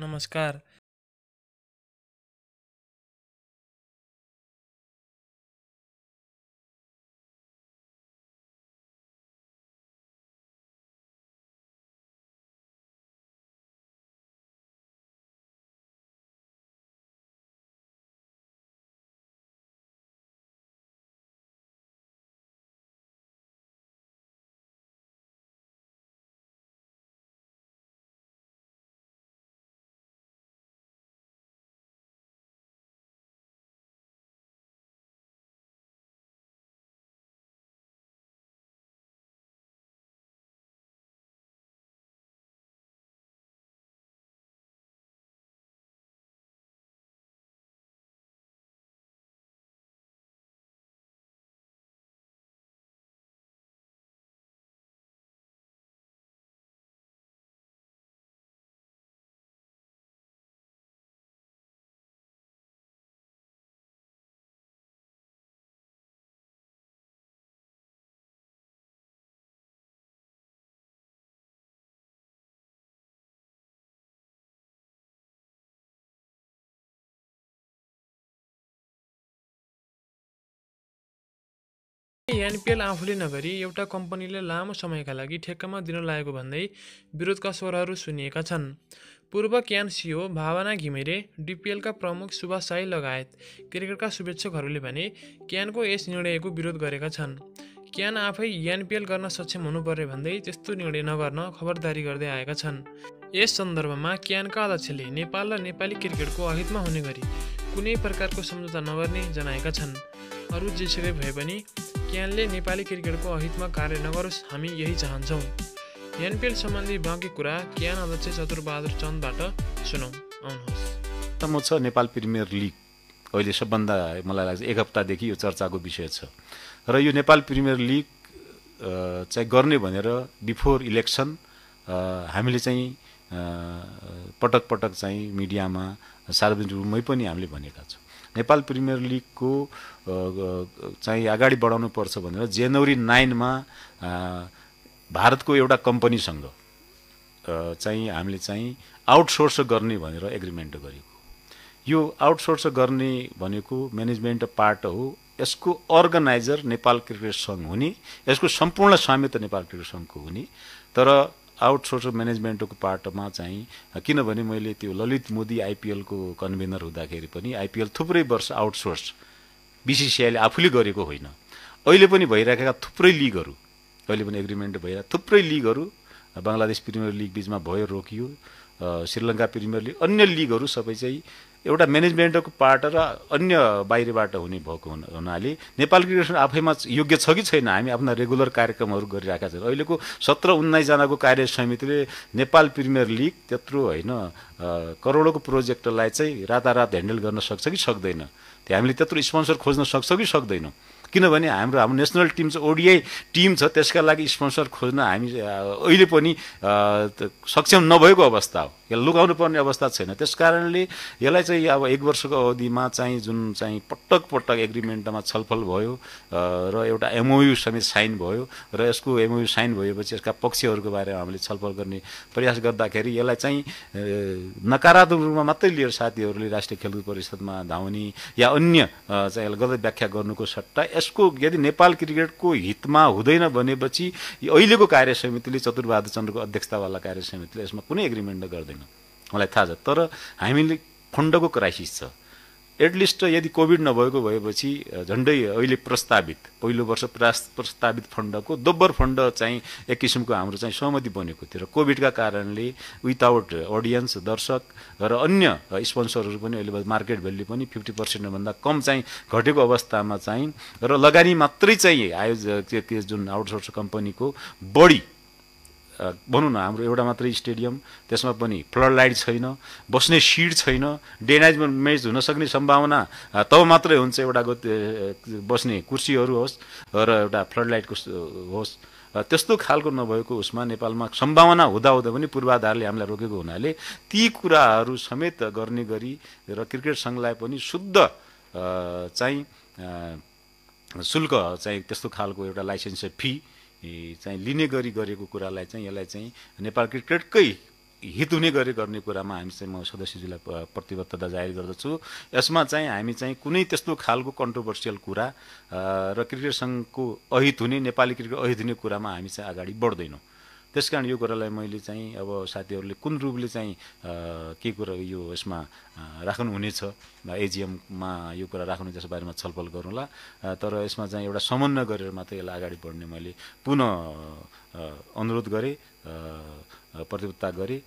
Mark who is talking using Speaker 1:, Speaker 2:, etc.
Speaker 1: नमस्कार एनपिएल आफूले नगरी एउटा कम्पनीले लामो
Speaker 2: समयका लागि ठेक्कामा दिन लागेको भन्दै विरोधका स्वरहरू सुनिएका छन् पूर्व क्यान सिओ भावना घिमिरे डिपिएलका प्रमुख सुभाष साई लगायत क्रिकेटका शुभेच्छकहरूले भने क्यानको यस निर्णयको विरोध गरेका छन् क्यान आफै एनपिएल गर्न सक्षम हुनुपर्ने भन्दै त्यस्तो निर्णय नगर्न खबरदारी गर्दै आएका छन् यस सन्दर्भमा क्यानका अध्यक्षले नेपाल र नेपाली क्रिकेटको अहितमा हुने गरी कुनै प्रकारको सम्झौता नगर्ने जनाएका छन् अरू जेसुकै भए पनि क्यानले नेपाली क्रिकेटको अहितमा कार्य नगरोस् हामी यही चाहन्छौँ एनपिएल सम्बन्धी बाँकी कुरा क्यान अध्यक्ष चतुरबहादुर चन्दबाट सुनौ
Speaker 1: आउनुहोस् छ नेपाल प्रिमियर लिग अहिले सबभन्दा मलाई लाग्छ एक हप्तादेखि यो चर्चाको विषय छ र यो नेपाल प्रिमियर लिग चाहिँ गर्ने भनेर बिफोर इलेक्सन हामीले चाहिँ पटक पटक चाहिँ मिडियामा सार्वजनिक रूपमै पनि हामीले भनेका छौँ नेपाल प्रिमियर लिगको चाहिँ अगाडि बढाउनु पर्छ भनेर जनवरी नाइनमा भारतको एउटा कम्पनीसँग चाहिँ हामीले चाहिँ आउटसोर्स गर्ने भनेर एग्रिमेन्ट गरेको यो आउटसोर्स गर्ने भनेको म्यानेजमेन्ट पार्ट हो यसको अर्गनाइजर नेपाल क्रिकेट सङ्घ हुने यसको सम्पूर्ण स्वामित्व नेपाल क्रिकेट सङ्घको हुने तर आउटसोर्स म्यानेजमेन्टको पार्टमा चाहिँ किनभने मैले त्यो ललित मोदी आइपिएलको कन्भेनर हुँदाखेरि पनि आइपिएल थुप्रै वर्ष आउटसोर्स बिसिसिआईले आफूले गरेको होइन अहिले पनि भइराखेका थुप्रै लिगहरू अहिले पनि एग्रिमेन्ट भइरहेको थुप्रै लिगहरू बङ्गलादेश प्रिमियर लिग बिचमा भयो रोकियो श्रीलङ्का प्रिमियर लिग अन्य लिगहरू सबै चाहिँ एउटा म्यानेजमेन्टको पार्ट र अन्य बाहिरबाट हुने भएको हुनाले नेपाल क्रिकेट आफैमा योग्य छ कि छैन हामी आफ्ना रेगुलर कार्यक्रमहरू गरिरहेका छौँ अहिलेको सत्र उन्नाइसजनाको कार्य समितिले नेपाल प्रिमियर लिग त्यत्रो होइन करोडौँको प्रोजेक्टलाई चाहिँ रातारात ह्यान्डल गर्न सक्छ कि सक्दैन त्यो हामीले त्यत्रो स्पोन्सर खोज्न सक्छौँ कि सक्दैनौँ किनभने हाम्रो हाम्रो नेसनल टिम छ ओडिआई टिम छ त्यसका लागि स्पोन्सर खोज्न हामी अहिले पनि सक्षम नभएको अवस्था हो यसलाई लुकाउनु पर्ने अवस्था छैन त्यस कारणले यसलाई चाहिँ अब एक वर्षको अवधिमा चाहिँ जुन चाहिँ पटक पटक एग्रिमेन्टमा छलफल भयो र एउटा एमओयु समेत साइन भयो र यसको एमओयु साइन भएपछि यसका पक्षहरूको बारेमा हामीले छलफल गर्ने प्रयास गर्दाखेरि यसलाई चाहिँ नकारात्मक रूपमा मात्रै लिएर साथीहरूले राष्ट्रिय खेलकुद परिषदमा धाउने या अन्य चाहिँ यसलाई गलत व्याख्या गर्नुको सट्टा यसको यदि नेपाल क्रिकेटको हितमा हुँदैन भनेपछि अहिलेको कार्य समितिले चतुरबहादुर चन्द्रको अध्यक्षतावाला कार्य समितिले यसमा कुनै एग्रिमेन्ट गर्दैन मलाई थाहा छ तर हामीले फण्डको क्राइसिस छ एटलिस्ट यदि कोभिड नभएको भएपछि झन्डै अहिले प्रस्तावित पहिलो वर्ष प्रस्तावित फण्डको दोब्बर फण्ड चाहिँ एक किसिमको हाम्रो चाहिँ सहमति बनेको थियो र कोभिडका कारणले विदाउट अडियन्स दर्शक र अन्य स्पोन्सरहरू पनि अहिले मार्केट भेल्यु पनि फिफ्टी पर्सेन्टभन्दा कम चाहिँ घटेको अवस्थामा चाहिँ र लगानी मात्रै चाहिँ आयोज जुन आउटसोर्स कम्पनीको बढी भनौँ न हाम्रो एउटा मात्रै स्टेडियम त्यसमा पनि फ्लड लाइट छैन बस्ने सिट छैन डेनाइजमा म्याच हुन सक्ने सम्भावना तब मात्रै हुन्छ एउटा बस्ने कुर्सीहरू होस् र एउटा फ्लड लाइटको होस् त्यस्तो खालको नभएको उसमा नेपालमा सम्भावना हुँदा हुँदा पनि पूर्वाधारले हामीलाई रोकेको हुनाले ती कुराहरू समेत गर्ने गरी र क्रिकेट सङ्घलाई पनि शुद्ध चाहिँ शुल्क चाहिँ त्यस्तो खालको एउटा लाइसेन्स फी चाहिँ लिने गरी गरेको कुरालाई चाहिँ यसलाई चाहिँ नेपाल क्रिकेटकै हित हुने गरी गर्ने कुरामा हामी चाहिँ म सदस्यजीलाई प्रतिबद्धता जाहेर गर्दछु यसमा चाहिँ हामी चाहिँ कुनै त्यस्तो खालको कन्ट्रोभर्सियल कुरा र क्रिकेट सङ्घको अहित हुने नेपाली क्रिकेट अहित हुने कुरामा हामी चाहिँ अगाडि बढ्दैनौँ त्यस कारण यो कुरालाई मैले चाहिँ अब साथीहरूले कुन रूपले चाहिँ के कुरा यो यसमा राख्नुहुनेछ एजिएममा यो कुरा राख्नु त्यसको बारेमा छलफल गरौँला तर यसमा चाहिँ एउटा समन्वय गरेर मात्रै यसलाई अगाडि बढ्ने मैले पुनः अनुरोध गरेँ प्रतिबद्धता गरेँ